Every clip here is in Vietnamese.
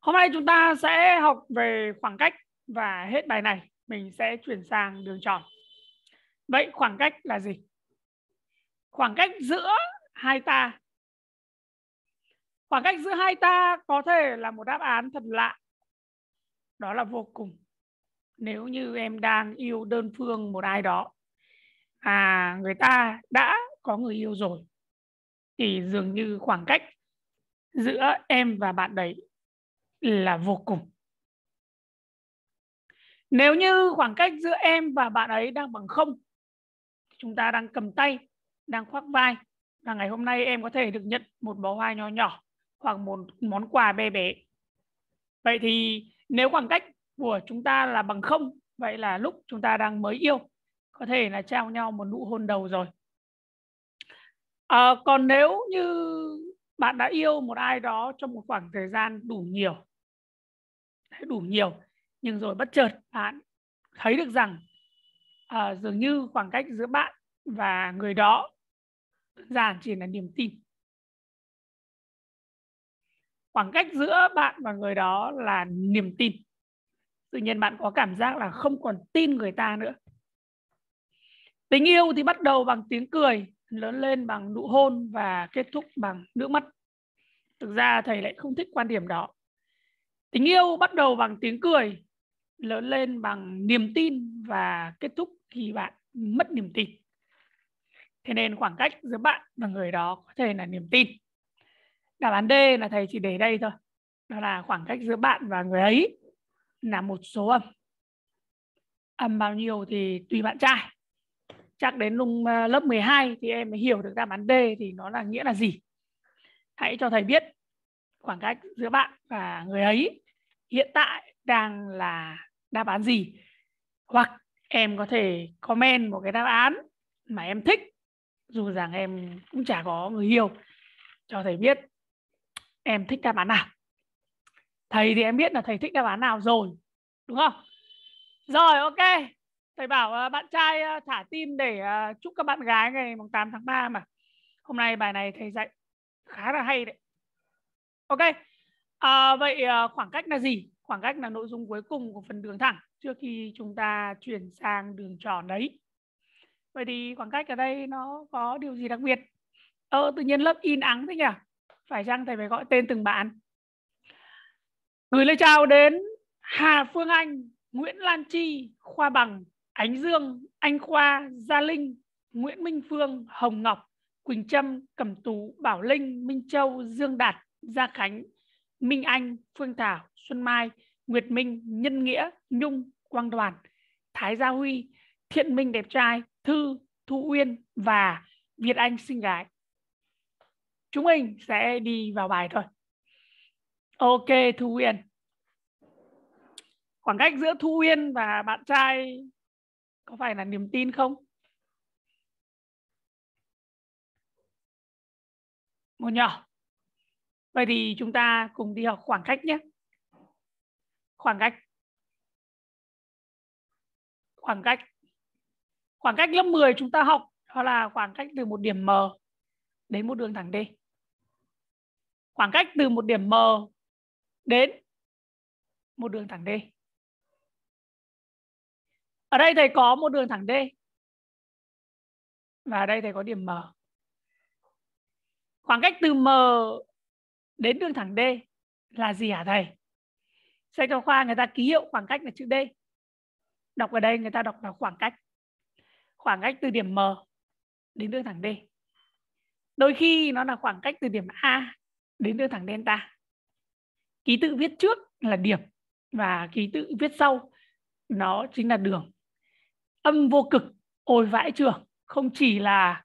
Hôm nay chúng ta sẽ học về khoảng cách và hết bài này mình sẽ chuyển sang đường tròn. Vậy khoảng cách là gì? Khoảng cách giữa hai ta. Khoảng cách giữa hai ta có thể là một đáp án thật lạ. Đó là vô cùng. Nếu như em đang yêu đơn phương một ai đó, à người ta đã có người yêu rồi, thì dường như khoảng cách giữa em và bạn đấy là vô cùng. Nếu như khoảng cách giữa em và bạn ấy đang bằng không, chúng ta đang cầm tay, đang khoác vai và ngày hôm nay em có thể được nhận một bó hoa nhỏ nhỏ hoặc một món quà bé bé. Vậy thì nếu khoảng cách của chúng ta là bằng không, vậy là lúc chúng ta đang mới yêu, có thể là trao nhau một nụ hôn đầu rồi. À, còn nếu như bạn đã yêu một ai đó trong một khoảng thời gian đủ nhiều đủ nhiều nhưng rồi bất chợt bạn thấy được rằng à, dường như khoảng cách giữa bạn và người đó đơn giản chỉ là niềm tin khoảng cách giữa bạn và người đó là niềm tin tự nhiên bạn có cảm giác là không còn tin người ta nữa tình yêu thì bắt đầu bằng tiếng cười lớn lên bằng nụ hôn và kết thúc bằng nước mắt thực ra thầy lại không thích quan điểm đó Tình yêu bắt đầu bằng tiếng cười, lớn lên bằng niềm tin và kết thúc khi bạn mất niềm tin. Thế nên khoảng cách giữa bạn và người đó có thể là niềm tin. Đáp án D là thầy chỉ để đây thôi. Đó là khoảng cách giữa bạn và người ấy là một số âm. Âm bao nhiêu thì tùy bạn trai. Chắc đến lúc ờ, lớp 12 thì em mới hiểu được đáp án D thì nó là nghĩa là gì. Hãy cho thầy biết khoảng cách giữa bạn và người ấy hiện tại đang là đáp án gì hoặc em có thể comment một cái đáp án mà em thích dù rằng em cũng chả có người yêu cho thầy biết em thích đáp án nào thầy thì em biết là thầy thích đáp án nào rồi đúng không rồi ok thầy bảo ờ, bạn trai ờ, thả tim để ờ, chúc các bạn gái ngày 8 tháng 3 mà hôm nay bài này thầy dạy khá là hay đấy ok À, vậy ờ, khoảng cách là gì? Khoảng cách là nội dung cuối cùng của phần đường thẳng trước khi chúng ta chuyển sang đường tròn đấy. Vậy thì khoảng cách ở đây nó có điều gì đặc biệt? Ờ, tự nhiên lớp in ắng thế nhỉ? Phải chăng thầy phải gọi tên từng bạn? Gửi lời chào đến Hà Phương Anh, Nguyễn Lan Chi, Khoa Bằng, Ánh Dương, Anh Khoa, Gia Linh, Nguyễn Minh Phương, Hồng Ngọc, Quỳnh Trâm, Cẩm Tú, Bảo Linh, Minh Châu, Dương Đạt, Gia Khánh, Minh Anh, Phương Thảo, Xuân Mai, Nguyệt Minh, Nhân Nghĩa, Nhung, Quang Đoàn, Thái Gia Huy, Thiện Minh đẹp trai, Thư, Thu Uyên và Việt Anh xinh gái. Chúng mình sẽ đi vào bài thôi. Ok Thu Uyên. Khoảng cách giữa Thu Uyên và bạn trai có phải là niềm tin không? Một nhỏ. Vậy thì chúng ta cùng đi học khoảng cách nhé. Khoảng cách. Khoảng cách. Khoảng cách lớp 10 chúng ta học đó là khoảng cách từ một điểm M đến một đường thẳng D. Khoảng cách từ một điểm M đến một đường thẳng D. Ở đây thầy có một đường thẳng D. Và ở đây thầy có điểm M. Khoảng cách từ M đến đường thẳng D là gì hả thầy? Sách giáo khoa người ta ký hiệu khoảng cách là chữ D. Đọc ở đây người ta đọc là khoảng cách. Khoảng cách từ điểm M đến đường thẳng D. Đôi khi nó là khoảng cách từ điểm A đến đường thẳng delta. Ký tự viết trước là điểm và ký tự viết sau nó chính là đường. Âm vô cực, ôi vãi trường, không chỉ là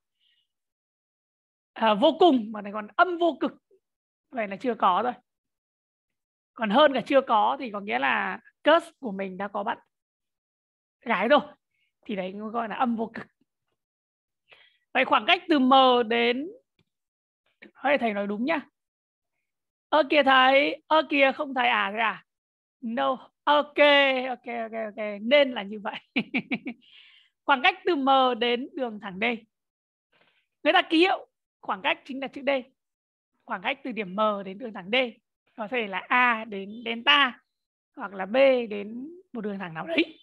à, vô cùng mà này còn âm vô cực vậy là chưa có rồi còn hơn cả chưa có thì có nghĩa là curse của mình đã có bạn gái rồi thì đấy gọi là âm vô cực vậy khoảng cách từ m đến nói thầy nói đúng nhá ơ kia thấy ơ kia không thấy à rồi à no ok ok ok ok nên là như vậy khoảng cách từ m đến đường thẳng d người ta ký hiệu khoảng cách chính là chữ d khoảng cách từ điểm M đến đường thẳng D có thể là A đến delta hoặc là B đến một đường thẳng nào đấy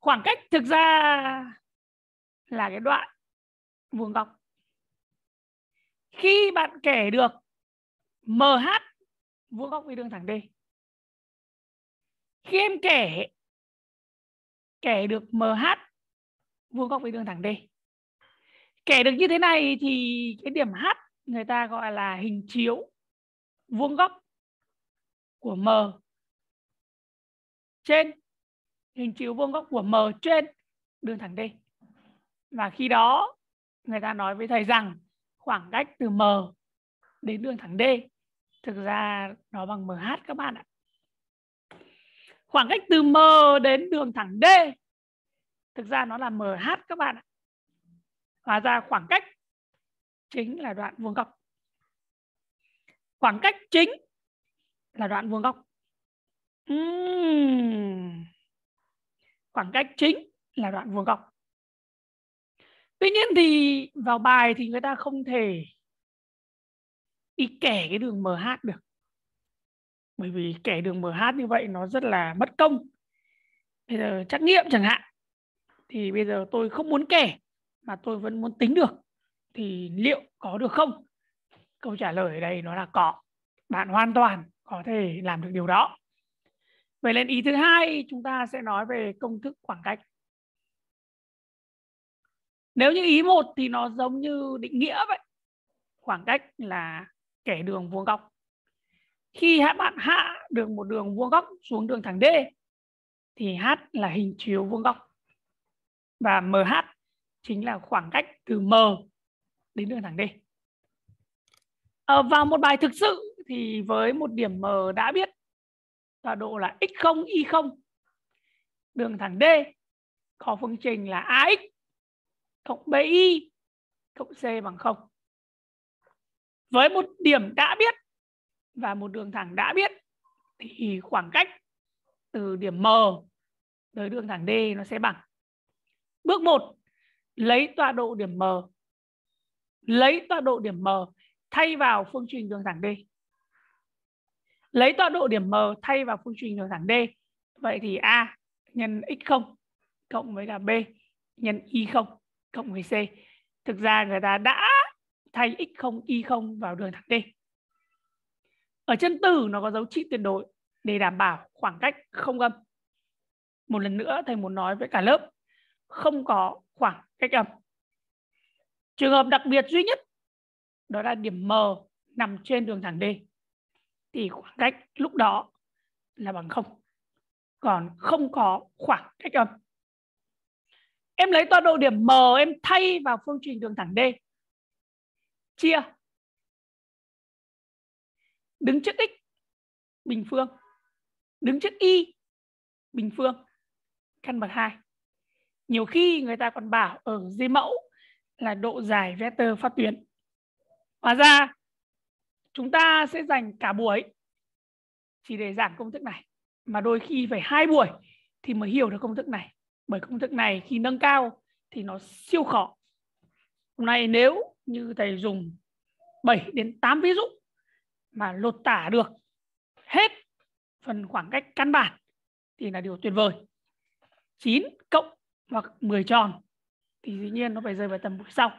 khoảng cách thực ra là cái đoạn vuông góc khi bạn kể được MH vuông góc với đường thẳng D khi em kể kể được MH vuông góc với đường thẳng D kể được như thế này thì cái điểm H người ta gọi là hình chiếu vuông góc của M trên hình chiếu vuông góc của M trên đường thẳng D. Và khi đó người ta nói với thầy rằng khoảng cách từ M đến đường thẳng D thực ra nó bằng MH các bạn ạ. Khoảng cách từ M đến đường thẳng D thực ra nó là MH các bạn ạ. Hóa ra khoảng cách chính là đoạn vuông góc. Khoảng cách chính là đoạn vuông góc. Uhm. Khoảng cách chính là đoạn vuông góc. Tuy nhiên thì vào bài thì người ta không thể đi kẻ cái đường MH được. Bởi vì kẻ đường MH như vậy nó rất là mất công. Bây giờ trắc nghiệm chẳng hạn. Thì bây giờ tôi không muốn kẻ mà tôi vẫn muốn tính được thì liệu có được không? Câu trả lời ở đây nó là có. Bạn hoàn toàn có thể làm được điều đó. Vậy lên ý thứ hai chúng ta sẽ nói về công thức khoảng cách. Nếu như ý một thì nó giống như định nghĩa vậy. Khoảng cách là kẻ đường vuông góc. Khi bạn hạ được một đường vuông góc xuống đường thẳng D thì H là hình chiếu vuông góc. Và MH chính là khoảng cách từ M đến đường thẳng D. À, và một bài thực sự thì với một điểm M đã biết tọa độ là x0, y0. Đường thẳng D có phương trình là ax cộng by cộng c bằng 0. Với một điểm đã biết và một đường thẳng đã biết thì khoảng cách từ điểm M tới đường thẳng D nó sẽ bằng. Bước 1, lấy tọa độ điểm M lấy tọa độ điểm M thay vào phương trình đường thẳng D. Lấy tọa độ điểm M thay vào phương trình đường thẳng D. Vậy thì A nhân x0 cộng với là B nhân y0 cộng với C. Thực ra người ta đã thay x0 y0 vào đường thẳng D. Ở chân tử nó có dấu trị tuyệt đối để đảm bảo khoảng cách không âm. Một lần nữa thầy muốn nói với cả lớp không có khoảng cách âm. Trường hợp đặc biệt duy nhất đó là điểm M nằm trên đường thẳng D thì khoảng cách lúc đó là bằng không còn không có khoảng cách âm. Em lấy tọa độ điểm M em thay vào phương trình đường thẳng D. Chia đứng trước x bình phương, đứng trước y bình phương căn bậc 2. Nhiều khi người ta còn bảo ở dưới mẫu là độ dài vector phát tuyến. Hóa ra chúng ta sẽ dành cả buổi chỉ để giảng công thức này mà đôi khi phải hai buổi thì mới hiểu được công thức này. Bởi công thức này khi nâng cao thì nó siêu khó. Hôm nay nếu như thầy dùng 7 đến 8 ví dụ mà lột tả được hết phần khoảng cách căn bản thì là điều tuyệt vời. 9 cộng hoặc 10 tròn thì dĩ nhiên nó phải rơi vào tầm buổi sau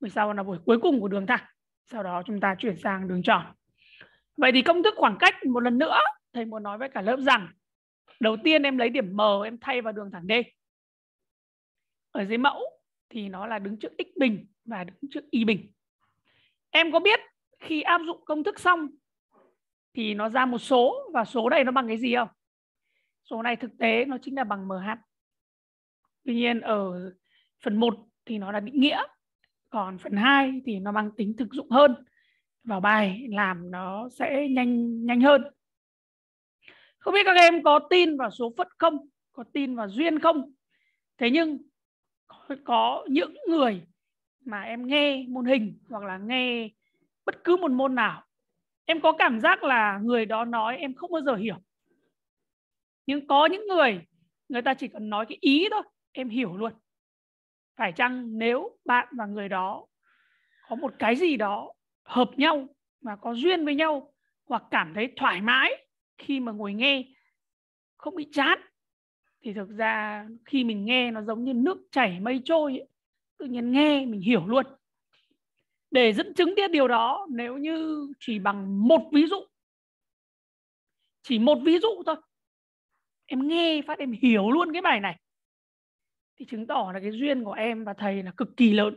buổi sau là buổi cuối cùng của đường thẳng sau đó chúng ta chuyển sang đường tròn vậy thì công thức khoảng cách một lần nữa thầy muốn nói với cả lớp rằng đầu tiên em lấy điểm M em thay vào đường thẳng D ở dưới mẫu thì nó là đứng trước x bình và đứng trước y bình em có biết khi áp dụng công thức xong thì nó ra một số và số này nó bằng cái gì không số này thực tế nó chính là bằng MH tuy nhiên ở phần 1 thì nó là định nghĩa còn phần 2 thì nó mang tính thực dụng hơn vào bài làm nó sẽ nhanh nhanh hơn không biết các em có tin vào số phận không có tin vào duyên không thế nhưng có, có những người mà em nghe môn hình hoặc là nghe bất cứ một môn nào em có cảm giác là người đó nói em không bao giờ hiểu nhưng có những người người ta chỉ cần nói cái ý thôi em hiểu luôn phải chăng nếu bạn và người đó có một cái gì đó hợp nhau và có duyên với nhau hoặc cảm thấy thoải mái khi mà ngồi nghe không bị chán thì thực ra khi mình nghe nó giống như nước chảy mây trôi ấy. tự nhiên nghe mình hiểu luôn để dẫn chứng tiếp điều đó nếu như chỉ bằng một ví dụ chỉ một ví dụ thôi em nghe phát em hiểu luôn cái bài này thì chứng tỏ là cái duyên của em và thầy là cực kỳ lớn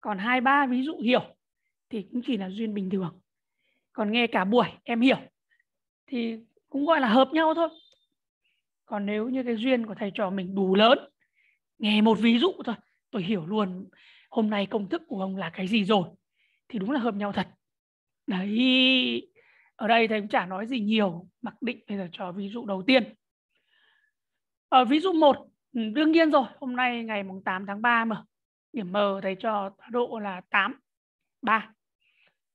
còn hai ba ví dụ hiểu thì cũng chỉ là duyên bình thường còn nghe cả buổi em hiểu thì cũng gọi là hợp nhau thôi còn nếu như cái duyên của thầy trò mình đủ lớn nghe một ví dụ thôi tôi hiểu luôn hôm nay công thức của ông là cái gì rồi thì đúng là hợp nhau thật đấy ở đây thầy cũng chả nói gì nhiều mặc định bây giờ cho ví dụ đầu tiên ở ờ, ví dụ một Ừ, đương nhiên rồi, hôm nay ngày mùng 8 tháng 3 mà. Điểm M thầy cho độ là 8, 3.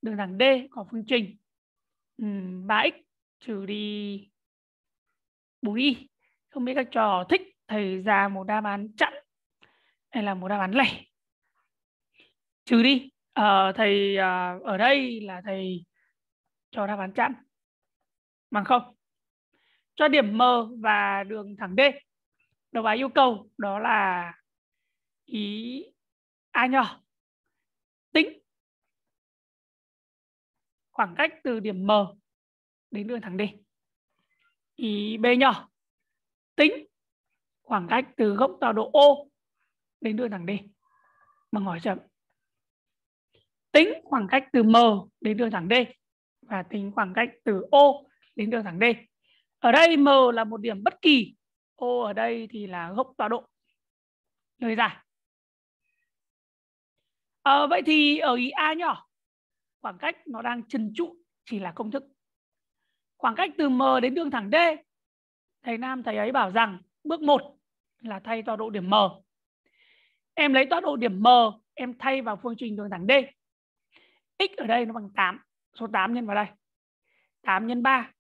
Đường thẳng D có phương trình ừ, 3x trừ đi 4y. Không biết các trò thích thầy ra một đáp án chặn hay là một đáp án lẻ. Trừ đi. À, thầy ờ, ở đây là thầy cho đáp án chặn bằng không. Cho điểm M và đường thẳng D đầu bài yêu cầu đó là ý a nhỏ tính khoảng cách từ điểm M đến đường thẳng D. Ý B nhỏ tính khoảng cách từ gốc tọa độ O đến đường thẳng D bằng hỏi chậm. Tính khoảng cách từ M đến đường thẳng D và tính khoảng cách từ O đến đường thẳng D. Ở đây M là một điểm bất kỳ ô ở đây thì là gốc tọa độ. Lời dài. À, ờ, vậy thì ở ý A nhỏ, khoảng cách nó đang trần trụ chỉ là công thức. Khoảng cách từ M đến đường thẳng D, thầy Nam thầy ấy bảo rằng bước 1 là thay tọa độ điểm M. Em lấy tọa độ điểm M, em thay vào phương trình đường thẳng D. X ở đây nó bằng 8, số 8 nhân vào đây. 8 nhân 3,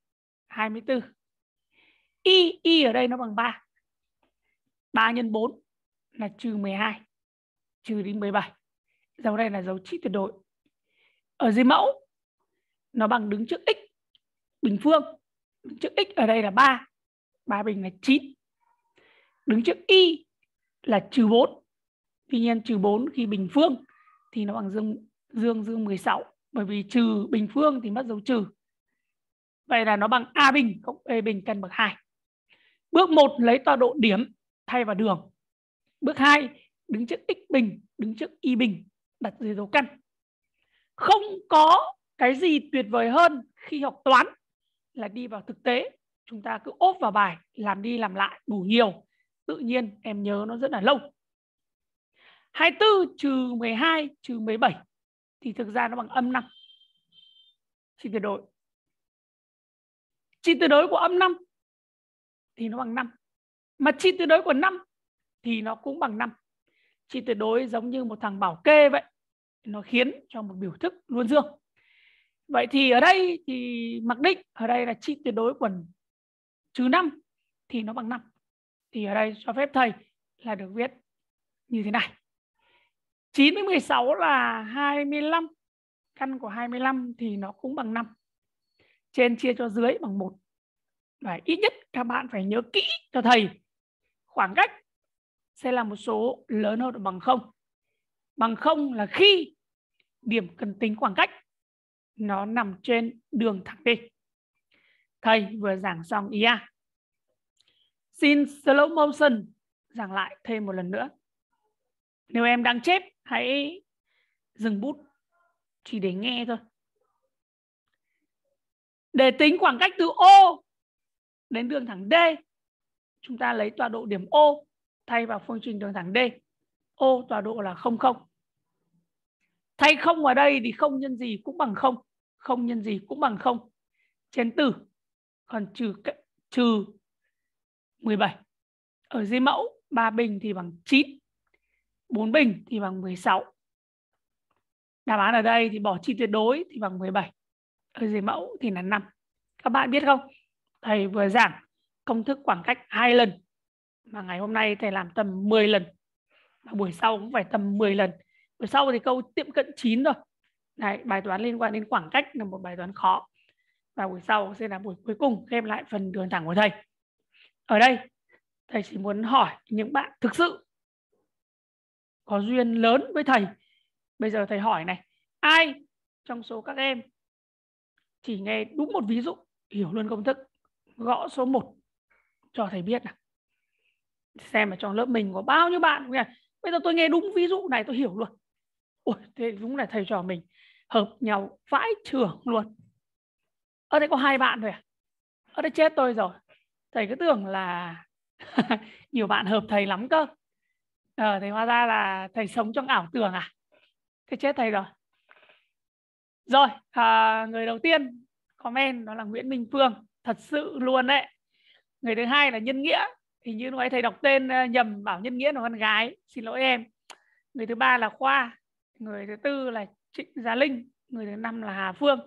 24 y y ở đây nó bằng 3 3 nhân 4 là trừ 12 trừ đi 17 dấu này là dấu trị tuyệt đối ở dưới mẫu nó bằng đứng trước x bình phương đứng trước x ở đây là 3 3 bình là 9 đứng trước y là trừ 4 tuy nhiên trừ 4 khi bình phương thì nó bằng dương dương dương 16 bởi vì trừ bình phương thì mất dấu trừ vậy là nó bằng a bình cộng b bình căn bậc 2 Bước 1 lấy tọa độ điểm thay vào đường. Bước 2 đứng trước x bình, đứng trước y bình, đặt dưới dấu căn. Không có cái gì tuyệt vời hơn khi học toán là đi vào thực tế. Chúng ta cứ ốp vào bài, làm đi làm lại đủ nhiều. Tự nhiên em nhớ nó rất là lâu. 24 trừ 12 trừ 17 thì thực ra nó bằng âm 5. Xin tuyệt đối. Trị tuyệt đối của âm 5 thì nó bằng 5. Mà chi tuyệt đối của 5 thì nó cũng bằng 5. Chi tuyệt đối giống như một thằng bảo kê vậy. Nó khiến cho một biểu thức luôn dương. Vậy thì ở đây thì mặc định ở đây là chi tuyệt đối của trừ 5 thì nó bằng 5. Thì ở đây cho phép thầy là được viết như thế này. 9 với 16 là 25. Căn của 25 thì nó cũng bằng 5. Trên chia cho dưới bằng 1 và ít nhất các bạn phải nhớ kỹ cho thầy khoảng cách sẽ là một số lớn hơn bằng không bằng không là khi điểm cần tính khoảng cách nó nằm trên đường thẳng đi thầy vừa giảng xong ý à xin slow motion giảng lại thêm một lần nữa nếu em đang chép hãy dừng bút chỉ để nghe thôi để tính khoảng cách từ O đến đường thẳng D. Chúng ta lấy tọa độ điểm O thay vào phương trình đường thẳng D. O tọa độ là 0 0. Thay không ở đây thì không nhân gì cũng bằng không, không nhân gì cũng bằng không. Trên tử còn trừ trừ 17. Ở dưới mẫu 3 bình thì bằng 9. 4 bình thì bằng 16. Đáp án ở đây thì bỏ chi tuyệt đối thì bằng 17. Ở dưới mẫu thì là 5. Các bạn biết không? thầy vừa giảng công thức khoảng cách hai lần mà ngày hôm nay thầy làm tầm 10 lần và buổi sau cũng phải tầm 10 lần buổi sau thì câu tiệm cận 9 rồi này bài toán liên quan đến khoảng cách là một bài toán khó và buổi sau sẽ là buổi cuối cùng xem lại phần đường thẳng của thầy ở đây thầy chỉ muốn hỏi những bạn thực sự có duyên lớn với thầy bây giờ thầy hỏi này ai trong số các em chỉ nghe đúng một ví dụ hiểu luôn công thức gõ số 1 cho thầy biết nào. Xem ở trong lớp mình có bao nhiêu bạn nghe Bây giờ tôi nghe đúng ví dụ này tôi hiểu luôn. ui thế đúng là thầy trò mình hợp nhau vãi trường luôn. Ở đây có hai bạn thôi à? Ở đây chết tôi rồi. Thầy cứ tưởng là nhiều bạn hợp thầy lắm cơ. Ờ, thì hóa ra là thầy sống trong ảo tưởng à? Thế chết thầy rồi. Rồi, à, người đầu tiên comment đó là Nguyễn Minh Phương thật sự luôn đấy người thứ hai là nhân nghĩa thì như nói thầy đọc tên ờ, nhầm bảo nhân nghĩa là con gái xin lỗi em người thứ ba là khoa người thứ tư là trịnh gia linh người thứ năm là hà phương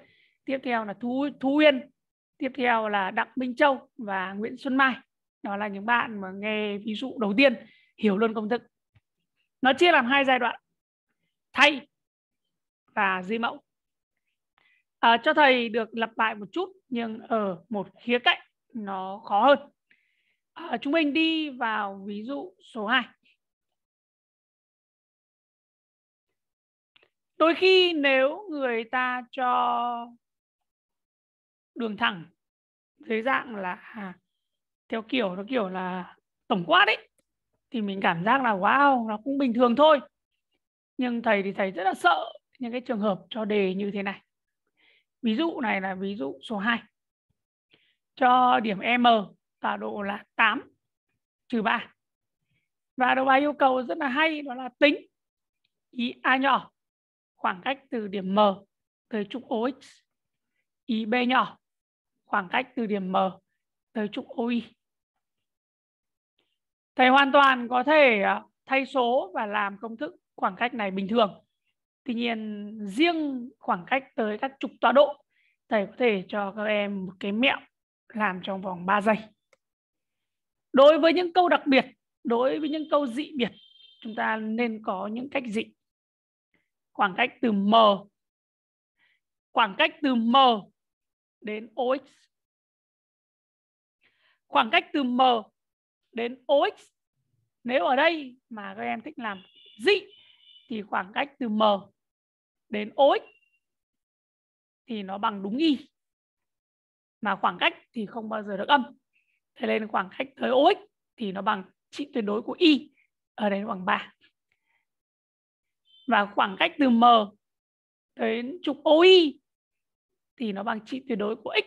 tiếp theo là thú thú uyên tiếp theo là đặng minh châu và nguyễn xuân mai đó là những bạn mà nghe ví dụ đầu tiên hiểu luôn công thức nó chia làm hai giai đoạn thay và di mẫu À, cho thầy được lặp lại một chút nhưng ở một khía cạnh nó khó hơn. À, chúng mình đi vào ví dụ số 2. Đôi khi nếu người ta cho đường thẳng dưới dạng là à, theo kiểu nó kiểu là tổng quát ấy thì mình cảm giác là wow nó cũng bình thường thôi nhưng thầy thì thầy rất là sợ những cái trường hợp cho đề như thế này ví dụ này là ví dụ số 2 cho điểm M tọa độ là 8 trừ 3 và đầu bài yêu cầu rất là hay đó là tính ý A nhỏ khoảng cách từ điểm M tới trục OX ý B nhỏ khoảng cách từ điểm M tới trục Oy thầy hoàn toàn có thể à, thay số và làm công thức khoảng cách này bình thường Tuy nhiên riêng khoảng cách tới các trục tọa độ thầy có thể cho các em một cái mẹo làm trong vòng 3 giây. Đối với những câu đặc biệt, đối với những câu dị biệt, chúng ta nên có những cách dị. Khoảng cách từ M khoảng cách từ M đến OX. Khoảng cách từ M đến OX nếu ở đây mà các em thích làm dị thì khoảng cách từ M đến OX thì nó bằng đúng y mà khoảng cách thì không bao giờ được âm thế nên khoảng cách tới OX thì nó bằng trị tuyệt đối của y ở đây nó bằng 3 và khoảng cách từ M đến trục OI thì nó bằng trị tuyệt đối của x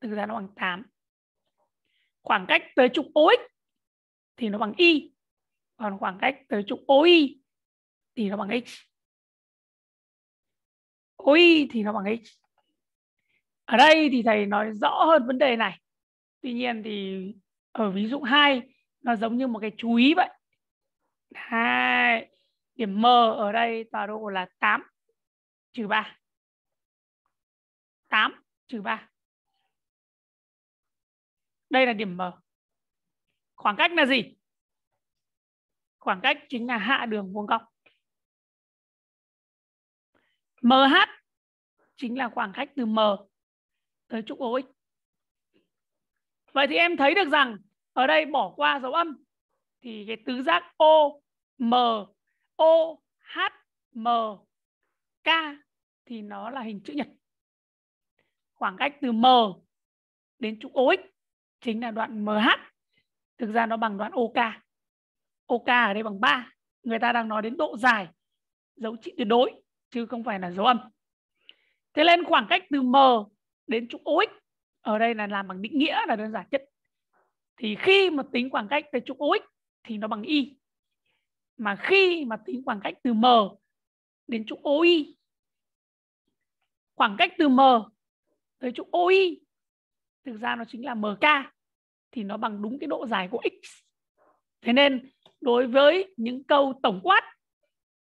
thực ra nó bằng 8 khoảng cách tới trục OX thì nó bằng y còn khoảng cách tới trục OI thì nó bằng x ui thì nó bằng x ở đây thì thầy nói rõ hơn vấn đề này tuy nhiên thì ở ví dụ 2 nó giống như một cái chú ý vậy hai điểm m ở đây tọa độ là 8 trừ 3 8 trừ 3 đây là điểm m khoảng cách là gì khoảng cách chính là hạ đường vuông góc MH chính là khoảng cách từ M tới trục OX. Vậy thì em thấy được rằng ở đây bỏ qua dấu âm thì cái tứ giác O M O H M K thì nó là hình chữ nhật. Khoảng cách từ M đến trục OX chính là đoạn MH. Thực ra nó bằng đoạn OK. OK ở đây bằng 3. Người ta đang nói đến độ dài dấu trị tuyệt đối chứ không phải là dấu âm. Thế nên khoảng cách từ M đến trục OX ở đây là làm bằng định nghĩa là đơn giản nhất. Thì khi mà tính khoảng cách từ trục OX thì nó bằng Y. Mà khi mà tính khoảng cách từ M đến trục Oy, khoảng cách từ M tới trục Oy thực ra nó chính là MK thì nó bằng đúng cái độ dài của X. Thế nên đối với những câu tổng quát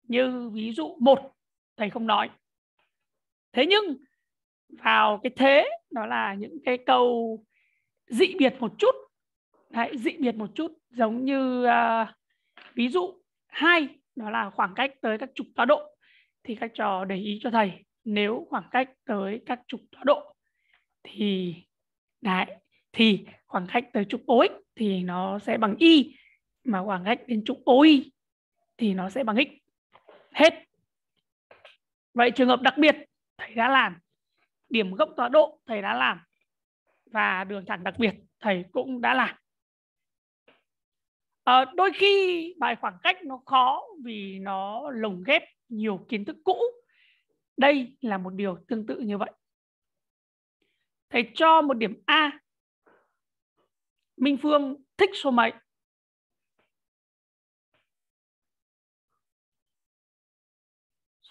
như ví dụ 1 thầy không nói thế nhưng vào cái thế đó là những cái câu dị biệt một chút Đấy, dị biệt một chút giống như uh, ví dụ hai đó là khoảng cách tới các trục tọa độ thì các trò để ý cho thầy nếu khoảng cách tới các trục tọa độ thì đấy thì khoảng cách tới trục OX thì nó sẽ bằng y mà khoảng cách đến trục OY thì nó sẽ bằng x hết vậy trường hợp đặc biệt thầy đã làm điểm gốc tọa độ thầy đã làm và đường thẳng đặc biệt thầy cũng đã làm à, đôi khi bài khoảng cách nó khó vì nó lồng ghép nhiều kiến thức cũ đây là một điều tương tự như vậy thầy cho một điểm a minh phương thích số mấy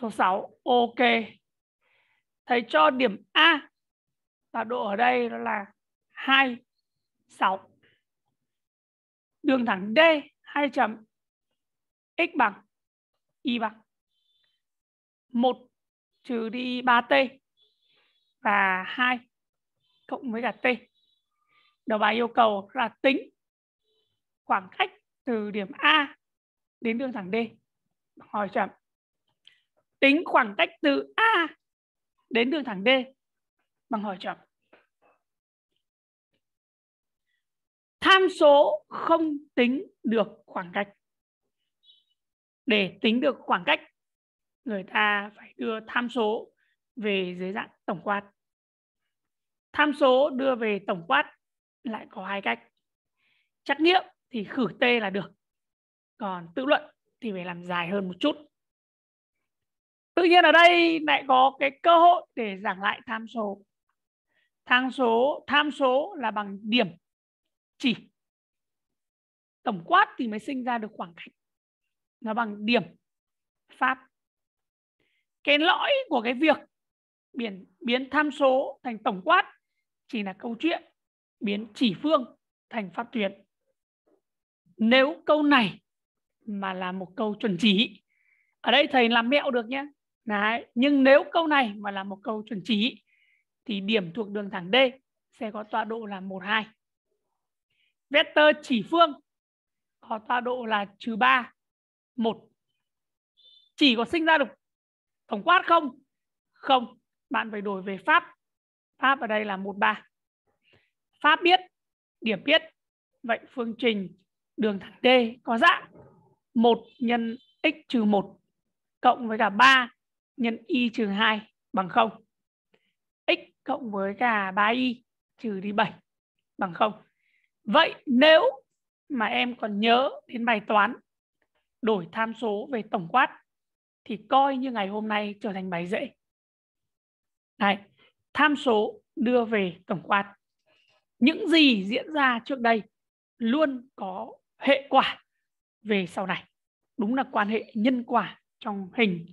Số 6, ok. Thầy cho điểm A và độ ở đây là 2, 6. Đường thẳng D, 2 chấm, x bằng, y bằng 1 trừ đi 3t và 2 cộng với cả t. Đầu bài yêu cầu là tính khoảng cách từ điểm A đến đường thẳng D. Hỏi chậm tính khoảng cách từ A đến đường thẳng D bằng hỏi chọn. Tham số không tính được khoảng cách. Để tính được khoảng cách, người ta phải đưa tham số về dưới dạng tổng quát. Tham số đưa về tổng quát lại có hai cách. Trắc nghiệm thì khử T là được. Còn tự luận thì phải làm dài hơn một chút tự nhiên ở đây lại có cái cơ hội để giảng lại tham số tham số tham số là bằng điểm chỉ tổng quát thì mới sinh ra được khoảng cách nó bằng điểm pháp cái lõi của cái việc biến biến tham số thành tổng quát chỉ là câu chuyện biến chỉ phương thành pháp tuyến nếu câu này mà là một câu chuẩn chỉ ở đây thầy làm mẹo được nhé Đấy. Nhưng nếu câu này mà là một câu chuẩn trí thì điểm thuộc đường thẳng D sẽ có tọa độ là 1, 2. Vector chỉ phương có tọa độ là trừ 3, 1. Chỉ có sinh ra được tổng quát không? Không. Bạn phải đổi về Pháp. Pháp ở đây là 1, 3. Pháp biết, điểm biết. Vậy phương trình đường thẳng D có dạng 1 nhân x trừ 1 cộng với cả 3 nhân y trừ 2 bằng 0. x cộng với cả 3y trừ đi 7 bằng 0. Vậy nếu mà em còn nhớ đến bài toán đổi tham số về tổng quát thì coi như ngày hôm nay trở thành bài dễ. Này, tham số đưa về tổng quát. Những gì diễn ra trước đây luôn có hệ quả về sau này. Đúng là quan hệ nhân quả trong hình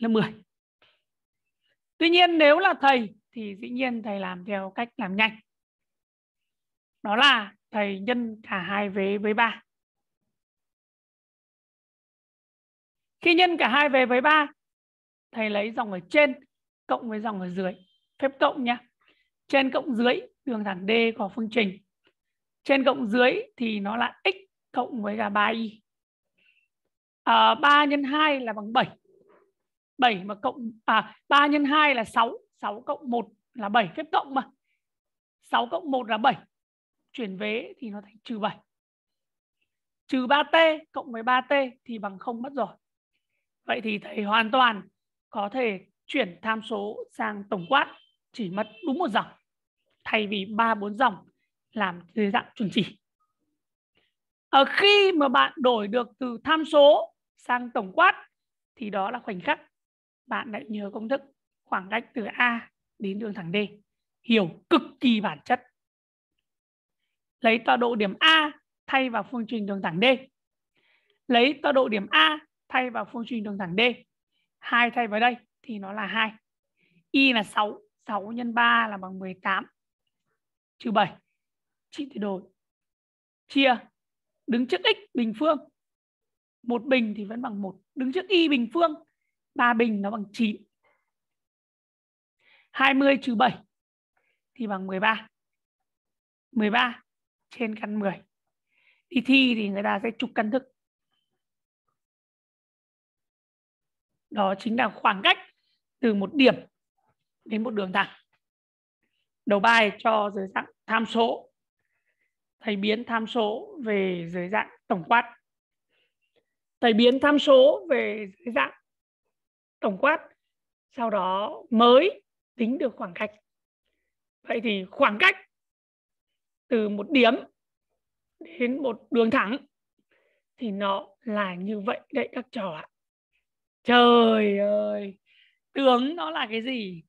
lớp 10. Tuy nhiên nếu là thầy thì dĩ nhiên thầy làm theo cách làm nhanh. Đó là thầy nhân cả hai vế với 3. Khi nhân cả hai về với 3, thầy lấy dòng ở trên cộng với dòng ở dưới. Phép cộng nhé. Trên cộng dưới đường thẳng D có phương trình. Trên cộng dưới thì nó là x cộng với cả 3y. À, 3 nhân 2 là bằng 7. 7 mà cộng à 3 nhân 2 là 6, 6 cộng 1 là 7 phép cộng mà. 6 cộng 1 là 7. Chuyển vế thì nó thành trừ 7. Trừ 3t cộng với 3t thì bằng không mất rồi. Vậy thì thầy hoàn toàn có thể chuyển tham số sang tổng quát chỉ mất đúng một dòng thay vì 3 4 dòng làm dưới dạng chuẩn chỉ. Ở ờ, khi mà bạn đổi được từ tham số sang tổng quát thì đó là khoảnh khắc bạn lại nhớ công thức khoảng cách từ A đến đường thẳng D. Hiểu cực kỳ bản chất. Lấy tọa độ điểm A thay vào phương trình đường thẳng D. Lấy tọa độ điểm A thay vào phương trình đường thẳng D. 2 thay vào đây thì nó là 2. Y là 6. 6 x 3 là bằng 18. Trừ 7. Trị tuyệt đổi Chia. Đứng trước x bình phương. một bình thì vẫn bằng một Đứng trước y bình phương ba bình nó bằng 9. 20 trừ 7 thì bằng 13. 13 trên căn 10. Đi thi thì người ta sẽ trục căn thức. Đó chính là khoảng cách từ một điểm đến một đường thẳng. Đầu bài cho dưới dạng tham số. Thầy biến tham số về dưới dạng tổng quát. Thầy biến tham số về dưới dạng tổng quát sau đó mới tính được khoảng cách vậy thì khoảng cách từ một điểm đến một đường thẳng thì nó là như vậy đấy các trò ạ trời ơi tướng nó là cái gì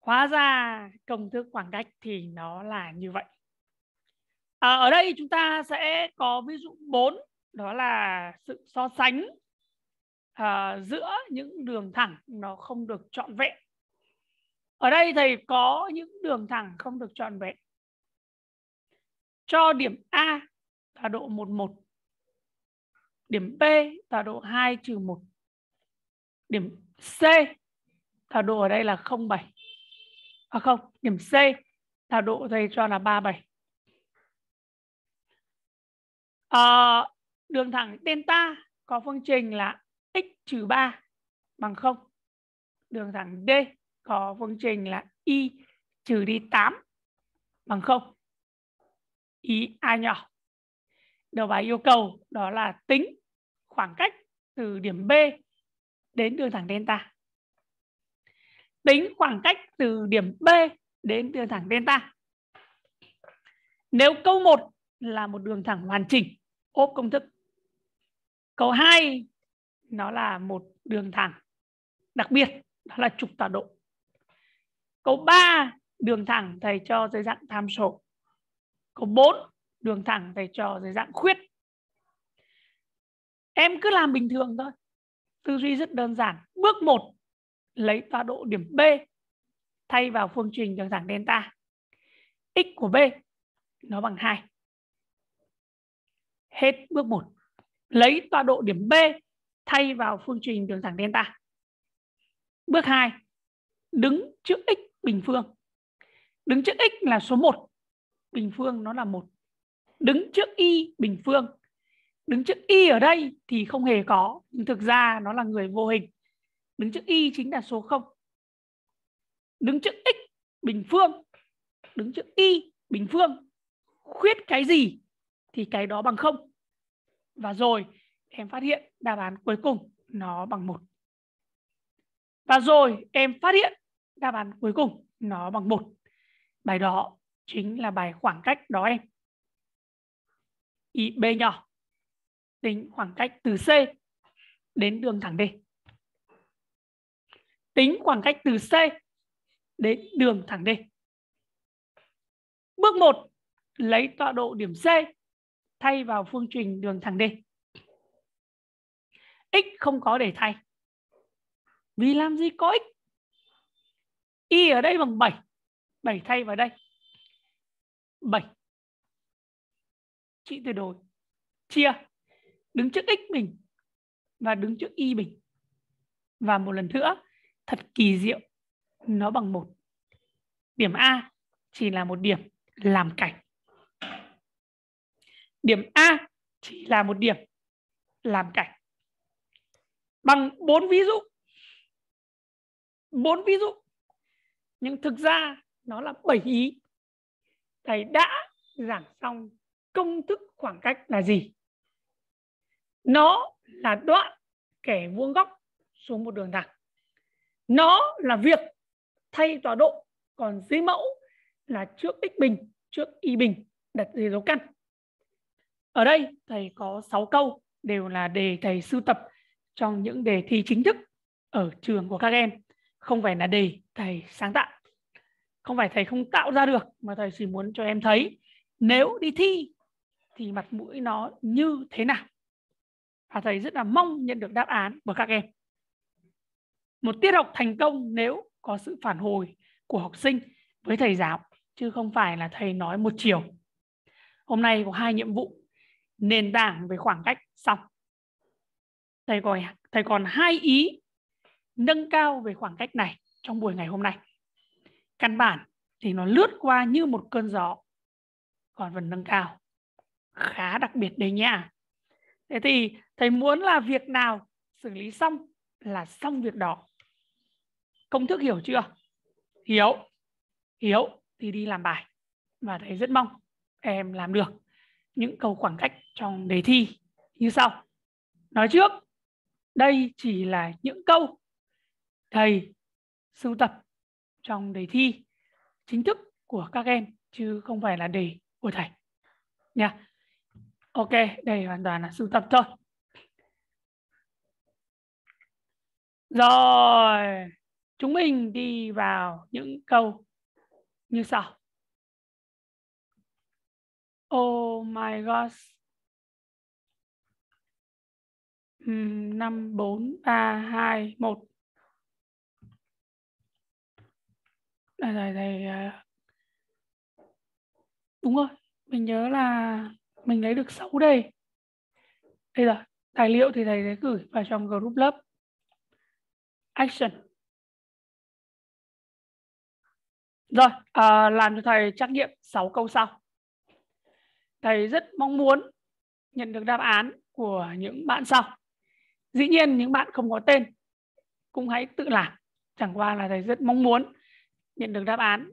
hóa ra công thức khoảng cách thì nó là như vậy à, ở đây chúng ta sẽ có ví dụ 4 đó là sự so sánh à, giữa những đường thẳng nó không được trọn vẹn ở đây thầy có những đường thẳng không được trọn vẹn cho điểm A tọa độ 11 điểm B tọa độ 2 trừ 1 điểm C tọa độ ở đây là 07 à không điểm C tọa độ thầy cho là 37 à, ờ, đường thẳng delta có phương trình là x trừ 3 bằng 0. Đường thẳng D có phương trình là y trừ đi 8 bằng 0. Ý A nhỏ. Đầu bài yêu cầu đó là tính khoảng cách từ điểm B đến đường thẳng delta. Tính khoảng cách từ điểm B đến đường thẳng delta. Nếu câu 1 là một đường thẳng hoàn chỉnh, ốp công thức. Câu 2 nó là một đường thẳng. Đặc biệt đó là trục tọa độ. Câu 3 đường thẳng thầy cho dưới dạng tham số. Câu 4 đường thẳng thầy cho dưới dạng khuyết. Em cứ làm bình thường thôi. Tư duy rất đơn giản. Bước 1 lấy tọa độ điểm B thay vào phương trình đường thẳng delta. x của B nó bằng 2. Hết bước 1. Lấy tọa độ điểm B thay vào phương trình đường thẳng delta. Bước 2, đứng trước x bình phương. Đứng trước x là số 1, bình phương nó là 1. Đứng trước y bình phương. Đứng trước y ở đây thì không hề có, nhưng thực ra nó là người vô hình. Đứng trước y chính là số 0. Đứng trước x bình phương, đứng trước y bình phương, khuyết cái gì thì cái đó bằng không Và rồi em phát hiện đáp án cuối cùng nó bằng một Và rồi em phát hiện đáp án cuối cùng nó bằng một Bài đó chính là bài khoảng cách đó em. Ý B nhỏ tính khoảng cách từ C đến đường thẳng D. Tính khoảng cách từ C đến đường thẳng D. Bước 1, lấy tọa độ điểm C thay vào phương trình đường thẳng D x không có để thay vì làm gì có x y ở đây bằng 7 7 thay vào đây 7 trị tuyệt đối chia đứng trước x mình và đứng trước y mình và một lần nữa thật kỳ diệu nó bằng một điểm a chỉ là một điểm làm cảnh điểm a chỉ là một điểm làm cảnh bằng bốn ví dụ bốn ví dụ nhưng thực ra nó là bảy ý thầy đã giảng xong công thức khoảng cách là gì nó là đoạn kẻ vuông góc xuống một đường thẳng nó là việc thay tọa độ còn dưới mẫu là trước x bình trước y bình đặt dưới dấu căn ở đây thầy có 6 câu đều là đề thầy sưu tập trong những đề thi chính thức ở trường của các em không phải là đề thầy sáng tạo không phải thầy không tạo ra được mà thầy chỉ muốn cho em thấy nếu đi thi thì mặt mũi nó như thế nào và thầy rất là mong nhận được đáp án của các em một tiết học thành công nếu có sự phản hồi của học sinh với thầy giáo chứ không phải là thầy nói một chiều hôm nay có hai nhiệm vụ nền tảng về khoảng cách xong thầy còn thầy còn hai ý nâng cao về khoảng cách này trong buổi ngày hôm nay căn bản thì nó lướt qua như một cơn gió còn phần nâng cao khá đặc biệt đấy nha thế thì thầy muốn là việc nào xử lý xong là xong việc đó công thức hiểu chưa hiểu hiểu thì đi làm bài và thầy rất mong em làm được những câu khoảng cách trong đề thi như sau nói trước đây chỉ là những câu thầy sưu tập trong đề thi chính thức của các em chứ không phải là đề của thầy nha ok đây hoàn toàn là sưu tập thôi rồi chúng mình đi vào những câu như sau oh my gosh 5 4 3 2 1. Đây rồi thầy à. Đúng rồi, mình nhớ là mình lấy được 6 đây. bây giờ tài liệu thì thầy sẽ gửi vào trong group lớp. Action. Rồi, à, làm cho thầy trắc nghiệm 6 câu sau. Thầy rất mong muốn nhận được đáp án của những bạn sau dĩ nhiên những bạn không có tên cũng hãy tự làm chẳng qua là thầy rất mong muốn nhận được đáp án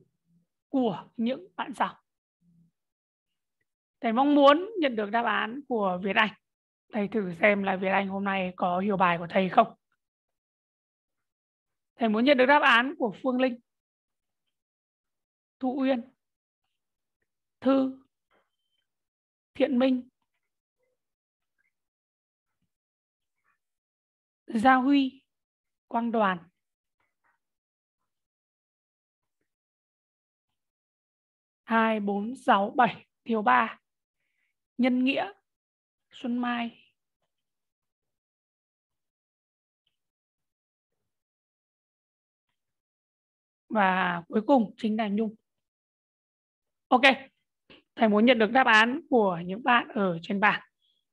của những bạn sau thầy mong muốn nhận được đáp án của Việt Anh thầy thử xem là Việt Anh hôm nay có hiểu bài của thầy không thầy muốn nhận được đáp án của Phương Linh Thu Uyên Thư Thiện Minh Gia Huy, Quang Đoàn. hai bốn sáu bảy thiếu ba nhân nghĩa xuân mai và cuối cùng chính là nhung ok thầy muốn nhận được đáp án của những bạn ở trên bảng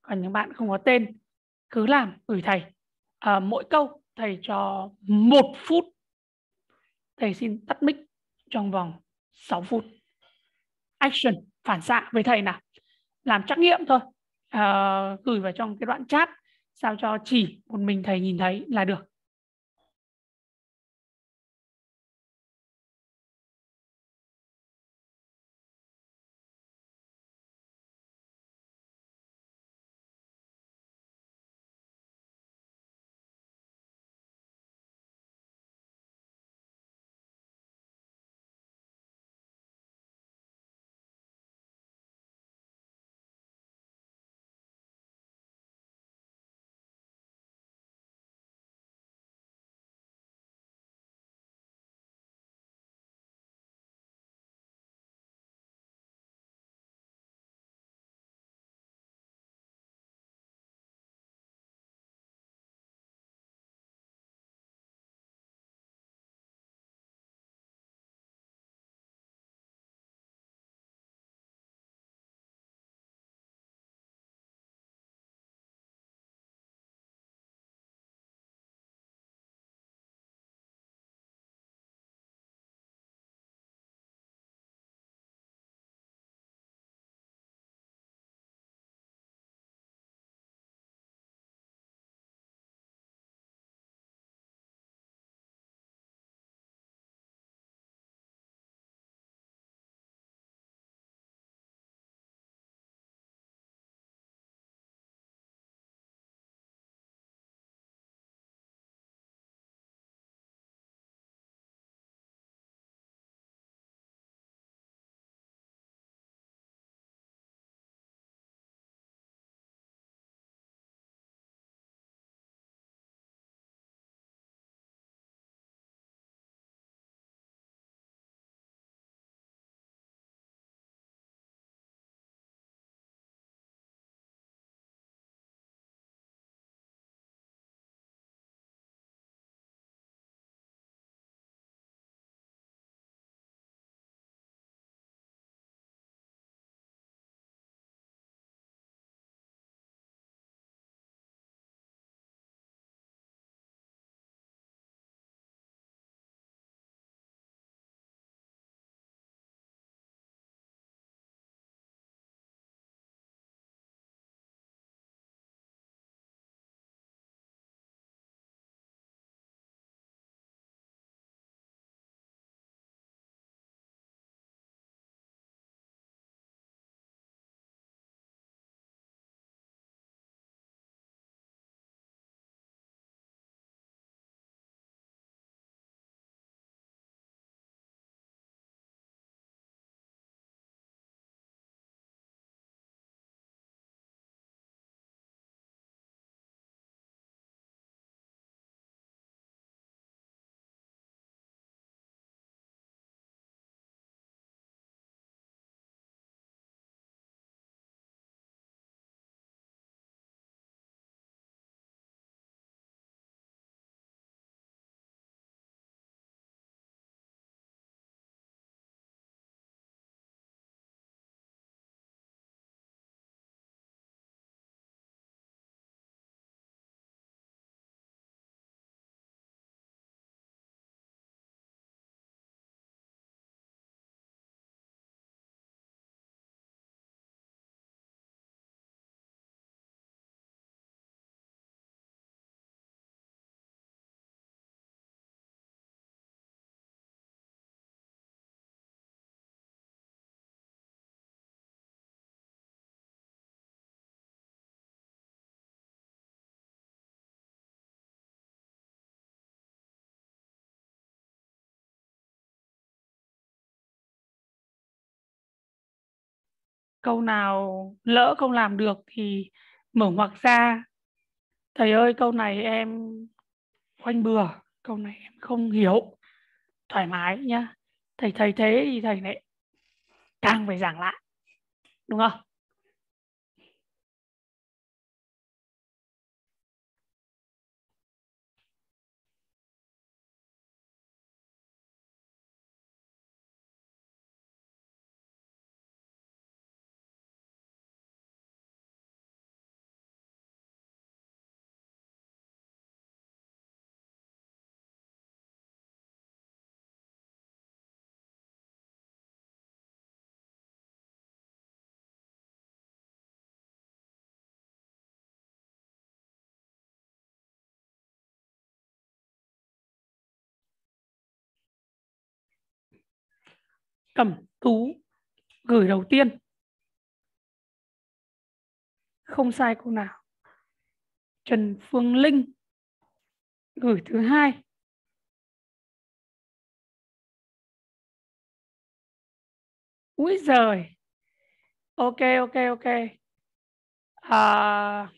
còn những bạn không có tên cứ làm gửi thầy à, mỗi câu thầy cho một phút thầy xin tắt mic trong vòng 6 phút action phản xạ với thầy nào làm trắc nghiệm thôi à, gửi vào trong cái đoạn chat sao cho chỉ một mình thầy nhìn thấy là được câu nào lỡ không làm được thì mở ngoặc ra thầy ơi câu này em quanh bừa câu này em không hiểu thoải mái nhá thầy thầy thế thì thầy lại càng phải giảng lại đúng không cẩm tú gửi đầu tiên không sai câu nào trần phương linh gửi thứ hai úi giời ok ok ok à,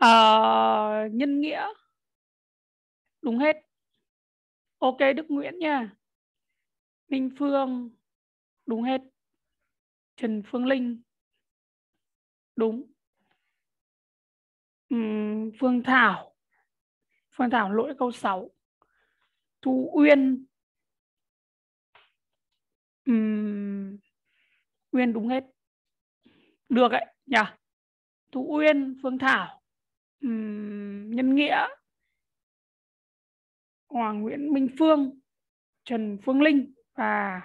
à, nhân nghĩa đúng hết ok đức nguyễn nha minh phương đúng hết trần phương linh đúng uhm, phương thảo phương thảo lỗi câu 6 thu uyên uhm, uyên đúng hết được ấy nhỉ thu uyên phương thảo Nhân Nghĩa Hoàng Nguyễn Minh Phương Trần Phương Linh và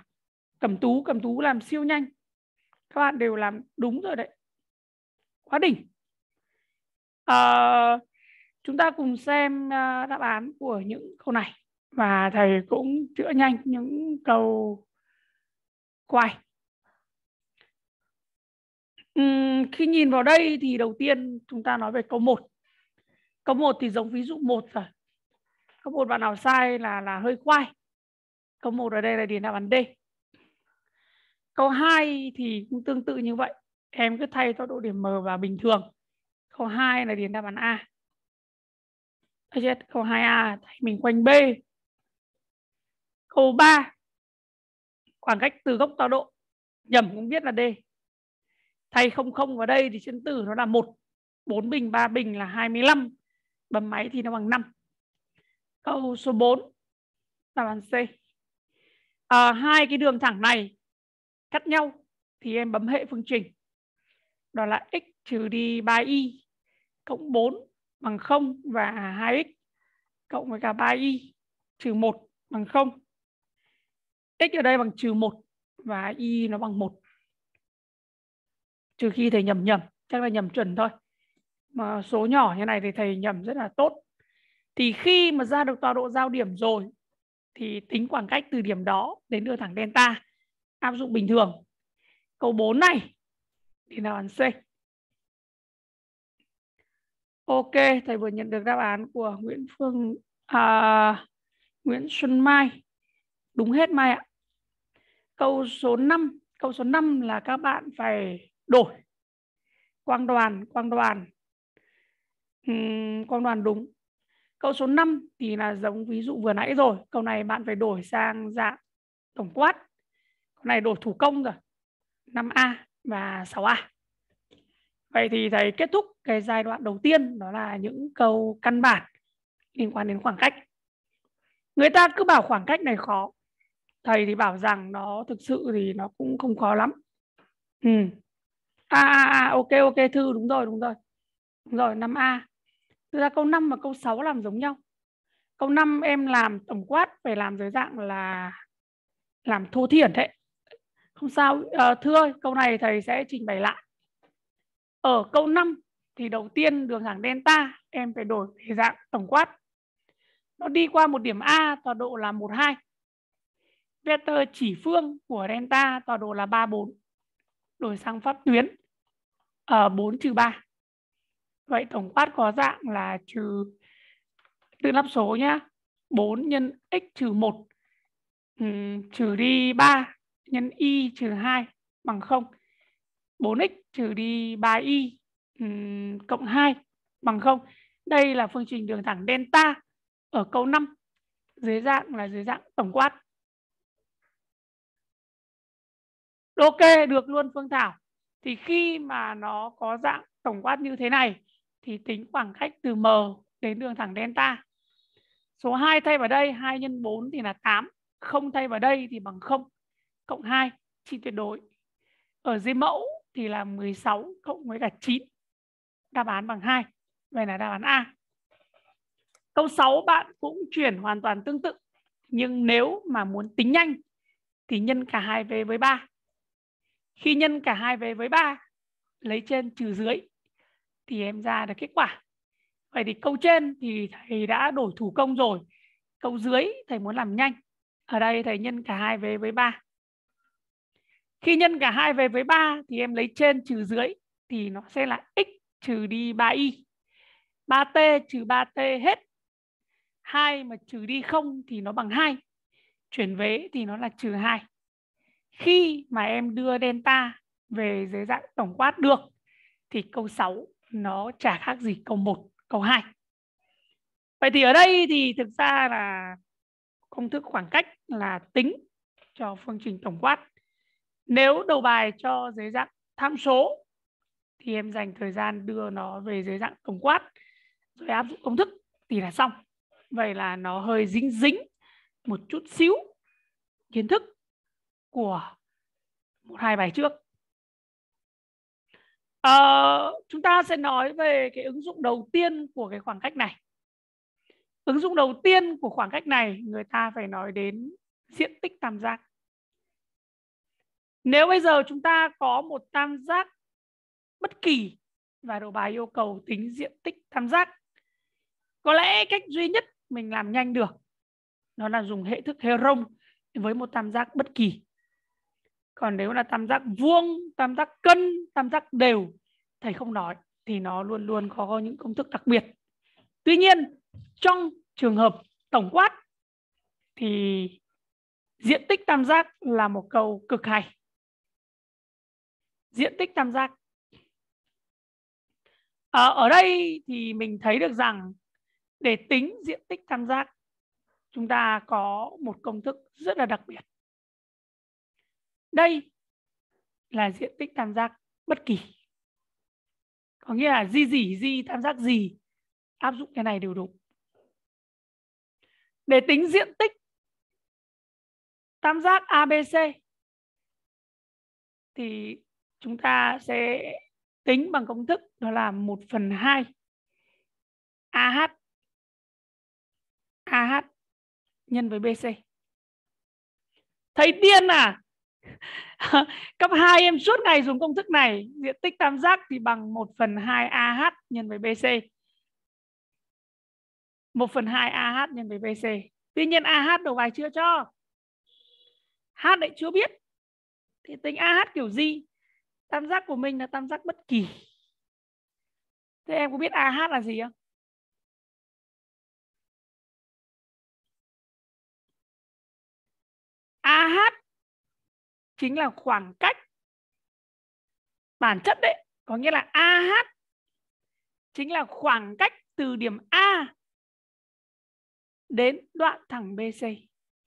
Cẩm Tú Cẩm Tú làm siêu nhanh các bạn đều làm đúng rồi đấy quá đỉnh à, chúng ta cùng xem à, đáp án của những câu này và thầy cũng chữa nhanh những câu quay uhm, khi nhìn vào đây thì đầu tiên chúng ta nói về câu 1 Câu một thì giống ví dụ một rồi. Câu một bạn nào sai là là hơi khoai. Câu một ở đây là điền đáp án D. Câu 2 thì cũng tương tự như vậy. Em cứ thay tọa độ điểm M và bình thường. Câu 2 là điền đáp án A. Chết, câu 2A thay mình quanh B. Câu 3 khoảng cách từ gốc tọa độ nhầm cũng biết là D. Thay không không vào đây thì trên tử nó là một 4 bình 3 bình là 25 bấm máy thì nó bằng 5. Câu số 4 là án C. À, hai cái đường thẳng này cắt nhau thì em bấm hệ phương trình. Đó là x trừ đi 3y cộng 4 bằng 0 và 2x cộng với cả 3y trừ 1 bằng 0. x ở đây bằng trừ 1 và y nó bằng 1. Trừ khi thầy nhầm nhầm, chắc là nhầm chuẩn thôi mà số nhỏ như này thì thầy nhầm rất là tốt. Thì khi mà ra được tọa độ giao điểm rồi thì tính khoảng cách từ điểm đó đến đường thẳng delta áp dụng bình thường. Câu 4 này thì là án C. Ok, thầy vừa nhận được đáp án của Nguyễn Phương à, Nguyễn Xuân Mai. Đúng hết Mai ạ. Câu số 5, câu số 5 là các bạn phải đổi quang đoàn, quang đoàn um, con đoàn đúng câu số 5 thì là giống ví dụ vừa nãy rồi câu này bạn phải đổi sang dạng tổng quát câu này đổi thủ công rồi 5A và 6A vậy thì thầy kết thúc cái giai đoạn đầu tiên đó là những câu căn bản liên quan đến khoảng cách người ta cứ bảo khoảng cách này khó thầy thì bảo rằng nó thực sự thì nó cũng không khó lắm ừ. à, à, à ok ok thư đúng rồi đúng rồi đúng rồi 5A Thực ra câu 5 và câu 6 làm giống nhau. Câu 5 em làm tổng quát phải làm dưới dạng là làm thô thiển thế. Không sao, à, thưa ơi, câu này thầy sẽ trình bày lại. Ở câu 5 thì đầu tiên đường thẳng delta em phải đổi về dạng tổng quát. Nó đi qua một điểm A tọa độ là 1, 2. Vector chỉ phương của delta tọa độ là 3, 4. Đổi sang pháp tuyến ở 4 3. Vậy tổng quát có dạng là trừ tự lắp số nhá. 4 nhân x trừ 1 ừ, trừ đi 3 nhân y trừ 2 bằng 0. 4x trừ đi 3y ừ, cộng 2 bằng 0. Đây là phương trình đường thẳng delta ở câu 5 dưới dạng là dưới dạng tổng quát. Ok, được luôn Phương Thảo. Thì khi mà nó có dạng tổng quát như thế này thì tính khoảng cách từ M đến đường thẳng delta. Số 2 thay vào đây 2 x 4 thì là 8, không thay vào đây thì bằng 0 cộng 2 trị tuyệt đối. Ở dưới mẫu thì là 16 cộng với cả 9. Đáp án bằng 2. Vậy là đáp án A. Câu 6 bạn cũng chuyển hoàn toàn tương tự. Nhưng nếu mà muốn tính nhanh thì nhân cả hai về với 3. Khi nhân cả hai về với 3, lấy trên trừ dưới thì em ra được kết quả vậy thì câu trên thì thầy đã đổi thủ công rồi câu dưới thầy muốn làm nhanh ở đây thầy nhân cả hai về với ba khi nhân cả hai về với ba thì em lấy trên trừ dưới thì nó sẽ là x trừ đi 3y 3t trừ 3t hết 2 mà trừ đi 0 thì nó bằng 2 chuyển vế thì nó là trừ 2 khi mà em đưa delta về dưới dạng tổng quát được thì câu 6 nó chả khác gì câu 1, câu 2. Vậy thì ở đây thì thực ra là công thức khoảng cách là tính cho phương trình tổng quát. Nếu đầu bài cho dưới dạng tham số thì em dành thời gian đưa nó về dưới dạng tổng quát rồi áp dụng công thức thì là xong. Vậy là nó hơi dính dính một chút xíu kiến thức của một hai bài trước à, chúng ta sẽ nói về cái ứng dụng đầu tiên của cái khoảng cách này ứng dụng đầu tiên của khoảng cách này người ta phải nói đến diện tích tam giác nếu bây giờ chúng ta có một tam giác bất kỳ và đồ bài yêu cầu tính diện tích tam giác có lẽ cách duy nhất mình làm nhanh được đó là dùng hệ thức Heron với một tam giác bất kỳ còn nếu là tam giác vuông tam giác cân tam giác đều thầy không nói thì nó luôn luôn có những công thức đặc biệt tuy nhiên trong trường hợp tổng quát thì diện tích tam giác là một câu cực hay diện tích tam giác à, ở đây thì mình thấy được rằng để tính diện tích tam giác chúng ta có một công thức rất là đặc biệt đây là diện tích tam giác bất kỳ. Có nghĩa là di gì di tam giác gì áp dụng cái này đều đúng. Để tính diện tích tam giác ABC thì chúng ta sẽ tính bằng công thức đó là 1 phần 2 AH AH nhân với BC. Thấy điên à? Cấp 2 em suốt ngày dùng công thức này, diện tích tam giác thì bằng 1 phần 2 AH nhân với BC. 1 phần 2 AH nhân với BC. Tuy nhiên AH đầu bài chưa cho. H lại chưa biết. Thì tính AH kiểu gì? Tam giác của mình là tam giác bất kỳ. Thế em có biết AH là gì không? AH chính là khoảng cách bản chất đấy có nghĩa là AH chính là khoảng cách từ điểm A đến đoạn thẳng BC.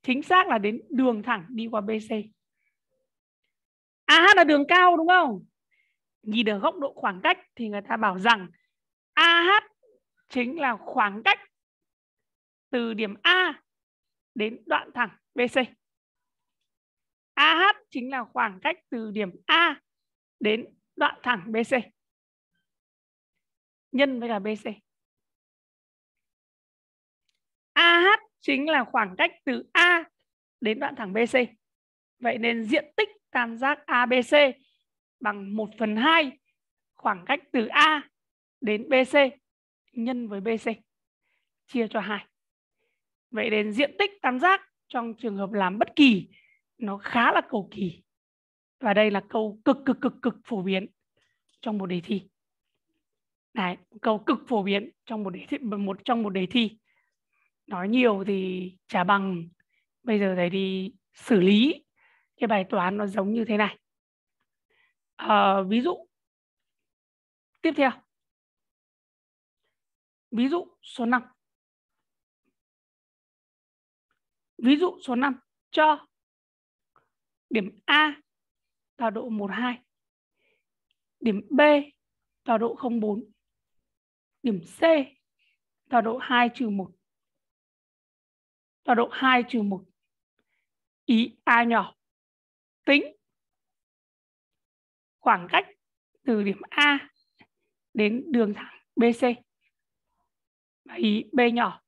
Chính xác là đến đường thẳng đi qua BC. AH là đường cao đúng không? Nhìn ở góc độ khoảng cách thì người ta bảo rằng AH chính là khoảng cách từ điểm A đến đoạn thẳng BC. AH chính là khoảng cách từ điểm A đến đoạn thẳng BC. Nhân với cả BC. AH chính là khoảng cách từ A đến đoạn thẳng BC. Vậy nên diện tích tam giác ABC bằng 1 phần 2 khoảng cách từ A đến BC nhân với BC chia cho 2. Vậy nên diện tích tam giác trong trường hợp làm bất kỳ nó khá là cầu kỳ và đây là câu cực cực cực cực phổ biến trong một đề thi này câu cực phổ biến trong một đề thi, một trong một đề thi nói nhiều thì trả bằng bây giờ thầy đi xử lý cái bài toán nó giống như thế này à, ví dụ tiếp theo ví dụ số 5 ví dụ số 5 cho Điểm A tọa độ 12. Điểm B tọa độ 04. Điểm C tọa độ 2 trừ 1. tọa độ 2 trừ 1. Ý A nhỏ tính khoảng cách từ điểm A đến đường thẳng BC. Và ý B nhỏ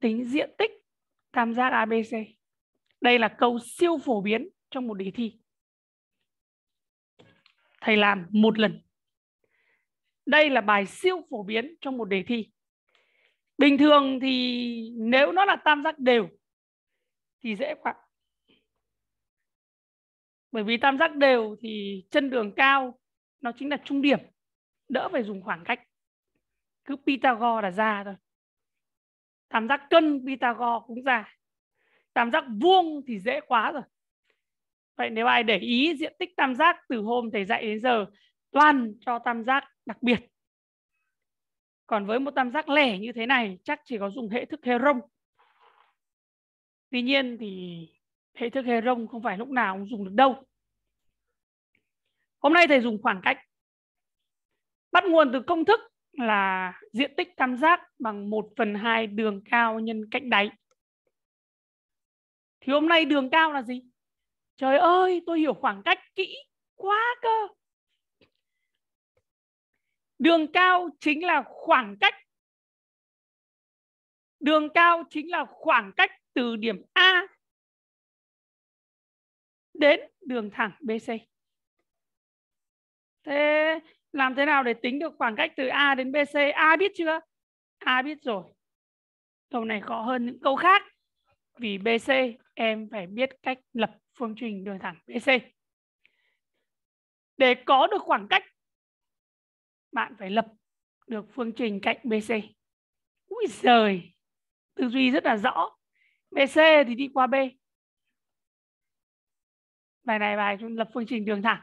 tính diện tích tam giác ABC. Đây là câu siêu phổ biến trong một đề thi. Thầy làm một lần. Đây là bài siêu phổ biến trong một đề thi. Bình thường thì nếu nó là tam giác đều thì dễ quá. Bởi vì tam giác đều thì chân đường cao nó chính là trung điểm, đỡ phải dùng khoảng cách. Cứ Pythagore là ra thôi. Tam giác cân Pythagore cũng ra. Tam giác vuông thì dễ quá rồi. Vậy nếu ai để ý diện tích tam giác từ hôm thầy dạy đến giờ toàn cho tam giác đặc biệt. Còn với một tam giác lẻ như thế này chắc chỉ có dùng hệ thức Heron. Tuy nhiên thì hệ thức Heron không phải lúc nào cũng dùng được đâu. Hôm nay thầy dùng khoảng cách. Bắt nguồn từ công thức là diện tích tam giác bằng 1 phần 2 đường cao nhân cạnh đáy. Thì hôm nay đường cao là gì? Trời ơi, tôi hiểu khoảng cách kỹ quá cơ. Đường cao chính là khoảng cách. Đường cao chính là khoảng cách từ điểm A đến đường thẳng BC. Thế làm thế nào để tính được khoảng cách từ A đến BC? A biết chưa? A biết rồi. Câu này khó hơn những câu khác. Vì BC em phải biết cách lập phương trình đường thẳng BC. Để có được khoảng cách, bạn phải lập được phương trình cạnh BC. Úi giời, tư duy rất là rõ. BC thì đi qua B. Bài này bài lập phương trình đường thẳng.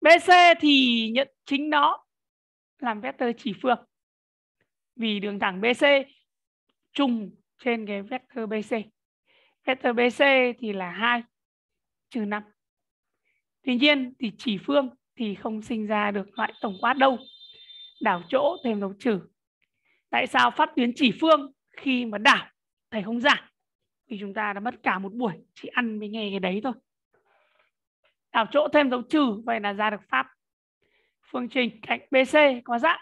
BC thì nhận chính nó làm vectơ chỉ phương. Vì đường thẳng BC trùng trên cái vectơ BC vector BC thì là 2 trừ 5. Tuy nhiên thì chỉ phương thì không sinh ra được loại tổng quát đâu. Đảo chỗ thêm dấu trừ. Tại sao phát tuyến chỉ phương khi mà đảo thầy không giảng? Vì chúng ta đã mất cả một buổi chỉ ăn mới nghe cái đấy thôi. Đảo chỗ thêm dấu trừ vậy là ra được pháp. Phương trình cạnh BC có dạng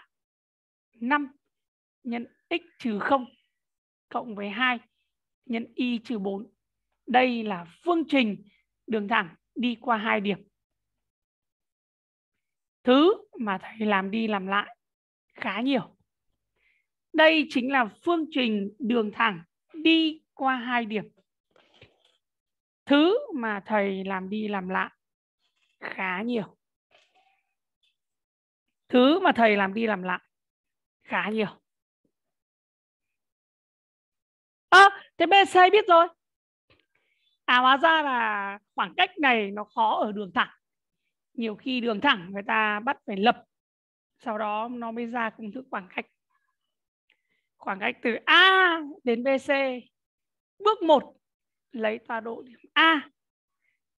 5 nhân x trừ 0 cộng với 2 nhân y trừ 4 đây là phương trình đường thẳng đi qua hai điểm. Thứ mà thầy làm đi làm lại khá nhiều. Đây chính là phương trình đường thẳng đi qua hai điểm. Thứ mà thầy làm đi làm lại khá nhiều. Thứ mà thầy làm đi làm lại khá nhiều. À, thế BC biết rồi à hóa ra là khoảng cách này nó khó ở đường thẳng nhiều khi đường thẳng người ta bắt phải lập sau đó nó mới ra công thức khoảng cách khoảng cách từ A đến BC bước 1 lấy tọa độ điểm A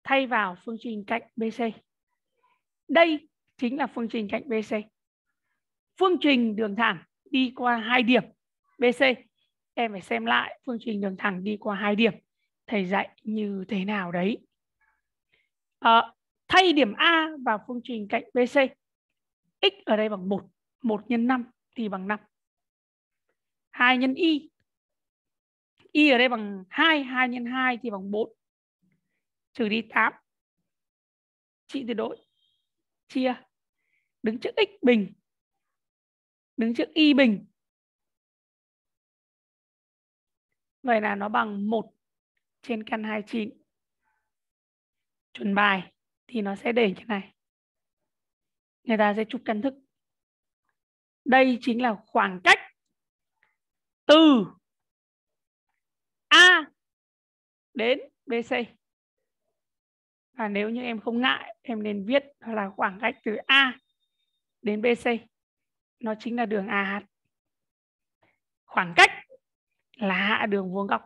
thay vào phương trình cạnh BC đây chính là phương trình cạnh BC phương trình đường thẳng đi qua hai điểm BC em phải xem lại phương trình đường thẳng đi qua hai điểm thầy dạy như thế nào đấy. À, thay điểm A vào phương trình cạnh BC. X ở đây bằng 1, 1 nhân 5 thì bằng 5. 2 nhân Y. Y ở đây bằng 2, 2 nhân 2 thì bằng 4. Trừ đi 8. Trị tuyệt đối. Chia. Đứng trước X bình. Đứng trước Y bình. Vậy là nó bằng 1 trên căn 29 chuẩn bài thì nó sẽ để như này. Người ta sẽ chụp căn thức. Đây chính là khoảng cách từ A đến BC. Và nếu như em không ngại, em nên viết là khoảng cách từ A đến BC. Nó chính là đường AH. Khoảng cách là hạ đường vuông góc.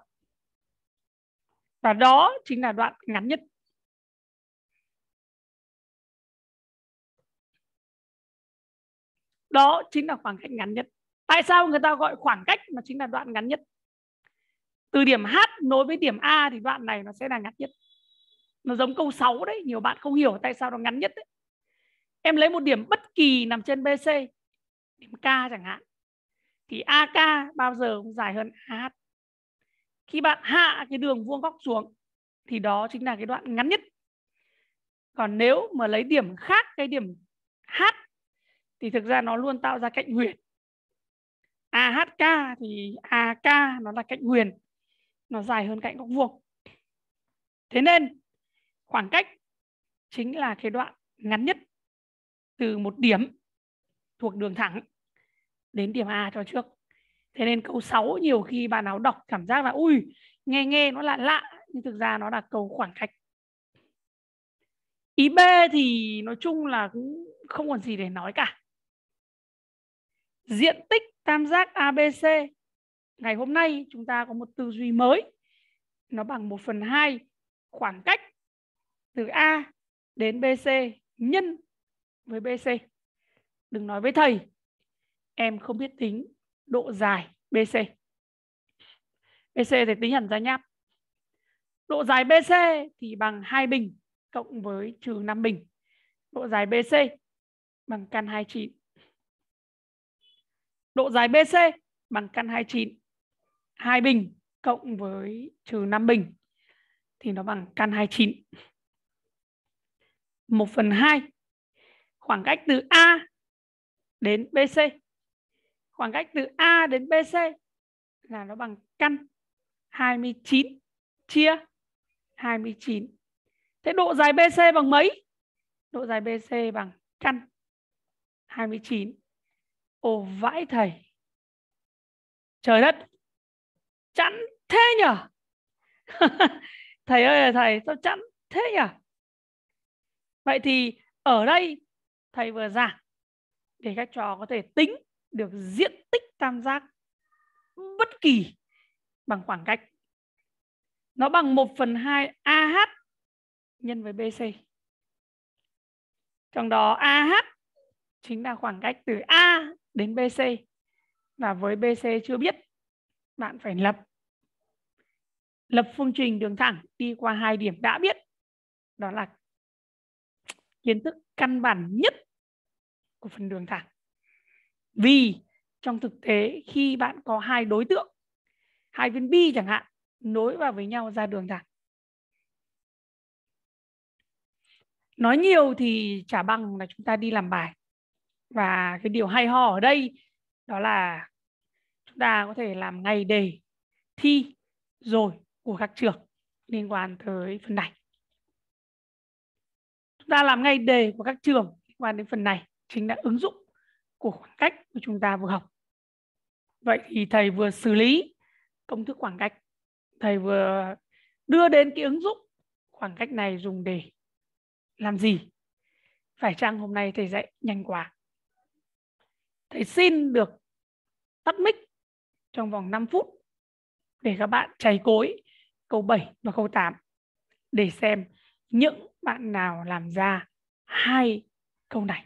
Và đó chính là đoạn ngắn nhất. Đó chính là khoảng cách ngắn nhất. Tại sao người ta gọi khoảng cách mà chính là đoạn ngắn nhất? Từ điểm H nối với điểm A thì đoạn này nó sẽ là ngắn nhất. Nó giống câu 6 đấy, nhiều bạn không hiểu tại sao nó ngắn nhất đấy. Em lấy một điểm bất kỳ nằm trên BC, điểm K chẳng hạn, thì AK bao giờ cũng dài hơn AH khi bạn hạ cái đường vuông góc xuống thì đó chính là cái đoạn ngắn nhất còn nếu mà lấy điểm khác cái điểm h thì thực ra nó luôn tạo ra cạnh huyền ahk thì ak nó là cạnh huyền nó dài hơn cạnh góc vuông thế nên khoảng cách chính là cái đoạn ngắn nhất từ một điểm thuộc đường thẳng đến điểm A cho trước thế nên câu 6 nhiều khi bạn nào đọc cảm giác là ui nghe nghe nó lạ lạ nhưng thực ra nó là câu khoảng cách ý b thì nói chung là cũng không còn gì để nói cả diện tích tam giác abc ngày hôm nay chúng ta có một tư duy mới nó bằng 1 phần 2 khoảng cách từ A đến BC nhân với BC. Đừng nói với thầy, em không biết tính độ dài BC. BC thì tính hẳn ra nháp. Độ dài BC thì bằng hai bình cộng với trừ 5 bình. Độ dài BC bằng căn 29. Độ dài BC bằng căn 29. 2 bình cộng với trừ 5 bình thì nó bằng căn 29. 1 phần 2 khoảng cách từ A đến BC khoảng cách từ A đến BC là nó bằng căn 29 chia 29. Thế độ dài BC bằng mấy? Độ dài BC bằng căn 29. Ồ vãi thầy. Trời đất. Chẵn thế nhỉ? thầy ơi thầy, sao chẵn thế nhỉ? Vậy thì ở đây thầy vừa giảng để các trò có thể tính được diện tích tam giác bất kỳ bằng khoảng cách. Nó bằng 1 phần 2 AH nhân với BC. Trong đó AH chính là khoảng cách từ A đến BC. Và với BC chưa biết, bạn phải lập lập phương trình đường thẳng đi qua hai điểm đã biết. Đó là kiến thức căn bản nhất của phần đường thẳng vì trong thực tế khi bạn có hai đối tượng hai viên bi chẳng hạn nối vào với nhau ra đường thẳng nói nhiều thì chả bằng là chúng ta đi làm bài và cái điều hay ho ở đây đó là chúng ta có thể làm ngày đề thi rồi của các trường liên quan tới phần này chúng ta làm ngay đề của các trường liên quan đến phần này chính là ứng dụng của khoảng cách mà chúng ta vừa học. Vậy thì thầy vừa xử lý công thức khoảng cách, thầy vừa đưa đến cái ứng dụng khoảng cách này dùng để làm gì? Phải chăng hôm nay thầy dạy nhanh quá? Thầy xin được tắt mic trong vòng 5 phút để các bạn cháy cối câu 7 và câu 8 để xem những bạn nào làm ra hai câu này.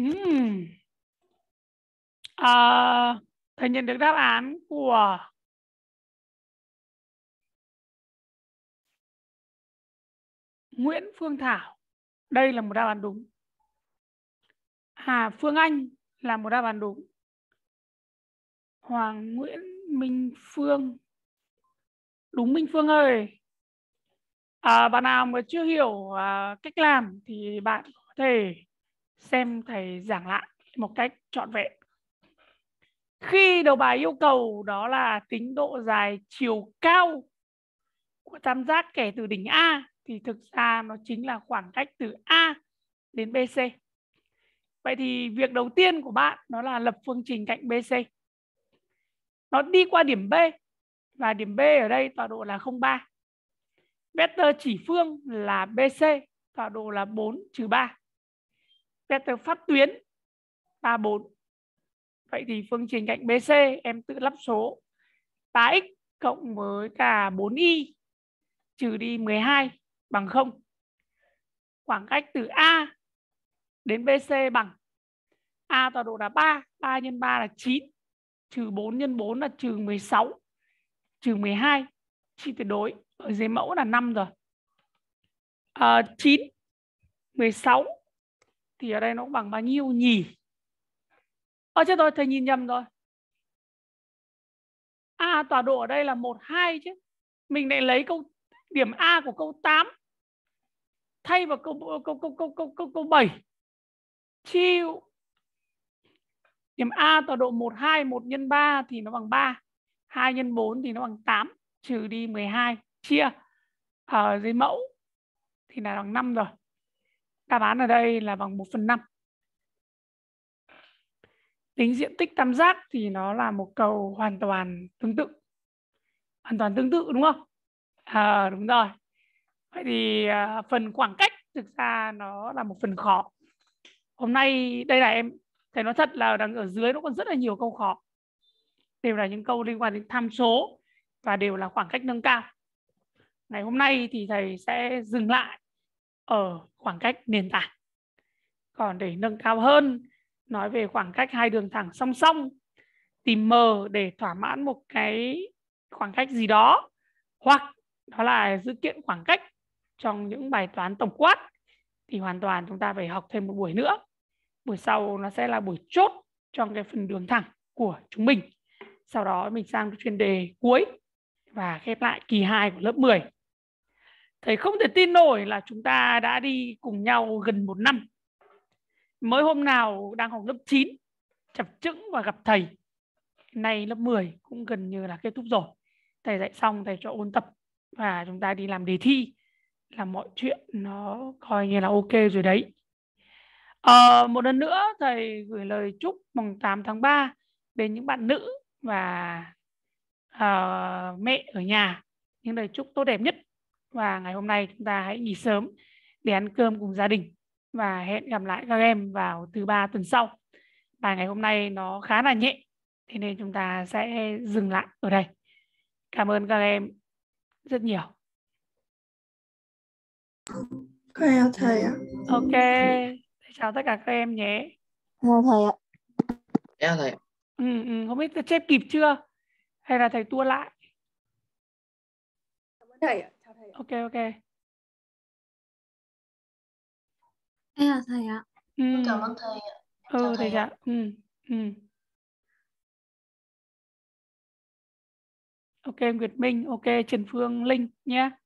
Uhm. À, thầy nhận được đáp án của Nguyễn Phương Thảo. Đây là một đáp án đúng. Hà Phương Anh là một đáp án đúng. Hoàng Nguyễn Minh Phương. Đúng Minh Phương ơi. À, bạn nào mà chưa hiểu à, cách làm thì bạn có thể xem thầy giảng lại một cách trọn vẹn. Khi đầu bài yêu cầu đó là tính độ dài chiều cao của tam giác kể từ đỉnh A thì thực ra nó chính là khoảng cách từ A đến BC. Vậy thì việc đầu tiên của bạn đó là lập phương trình cạnh BC. Nó đi qua điểm B và điểm B ở đây tọa độ là 03. Vector chỉ phương là BC, tọa độ là 4 3 vector phát tuyến 3 4. Vậy thì phương trình cạnh BC em tự lắp số 3x cộng với cả 4y trừ đi 12 bằng 0. Khoảng cách từ A đến BC bằng A tọa độ là 3, 3 x 3 là 9, trừ 4 x 4 là trừ 16, trừ 12, chi tuyệt đối ở dưới mẫu là 5 rồi. À, 9, 16 thì ở đây nó cũng bằng bao nhiêu nhỉ ở ờ, chết rồi thầy nhìn nhầm rồi a tọa độ ở đây là một hai chứ mình lại lấy câu điểm a của câu 8 thay vào câu câu câu câu câu câu câu 7 chịu điểm A tọa độ 1 2 1 nhân 3 thì nó bằng 3 2 nhân 4 thì nó bằng 8 trừ đi 12 chia ở dưới mẫu thì là bằng 5 rồi Đáp án ở đây là bằng 1 phần 5. Tính diện tích tam giác thì nó là một câu hoàn toàn tương tự. Hoàn toàn tương tự đúng không? À, đúng rồi. Vậy thì à, phần khoảng cách thực ra nó là một phần khó. Hôm nay đây là em thầy nói thật là đang ở dưới nó còn rất là nhiều câu khó. Đều là những câu liên quan đến tham số và đều là khoảng cách nâng cao. Ngày hôm nay thì thầy sẽ dừng lại ở khoảng cách nền tảng còn để nâng cao hơn nói về khoảng cách hai đường thẳng song song tìm M để thỏa mãn một cái khoảng cách gì đó hoặc đó là dữ kiện khoảng cách trong những bài toán tổng quát thì hoàn toàn chúng ta phải học thêm một buổi nữa. Buổi sau nó sẽ là buổi chốt trong cái phần đường thẳng của chúng mình. Sau đó mình sang chuyên đề cuối và khép lại kỳ 2 của lớp 10 thầy không thể tin nổi là chúng ta đã đi cùng nhau gần một năm mới hôm nào đang học lớp 9 chập chững và gặp thầy nay lớp 10 cũng gần như là kết thúc rồi thầy dạy xong thầy cho ôn tập và chúng ta đi làm đề thi là mọi chuyện nó coi như là ok rồi đấy à, một lần nữa thầy gửi lời chúc mùng 8 tháng 3 đến những bạn nữ và à, mẹ ở nhà những lời chúc tốt đẹp nhất và ngày hôm nay chúng ta hãy nghỉ sớm để ăn cơm cùng gia đình và hẹn gặp lại các em vào thứ ba tuần sau bài ngày hôm nay nó khá là nhẹ thế nên chúng ta sẽ dừng lại ở đây cảm ơn các em rất nhiều Cô chào thầy ạ. Ok, chào tất cả các em nhé. Chào thầy ạ. Chào dạ, thầy. Ừ, ừ, không biết chép kịp chưa? Hay là thầy tua lại? Cảm ơn thầy ạ ok ok Em à thầy ạ. Ừ. Cảm ơn thầy ạ. Ừ, chào ừ, thầy, thầy ạ. ạ. Dạ. Ừ. Ừ. Ok Nguyệt Minh, ok Trần Phương Linh nhé.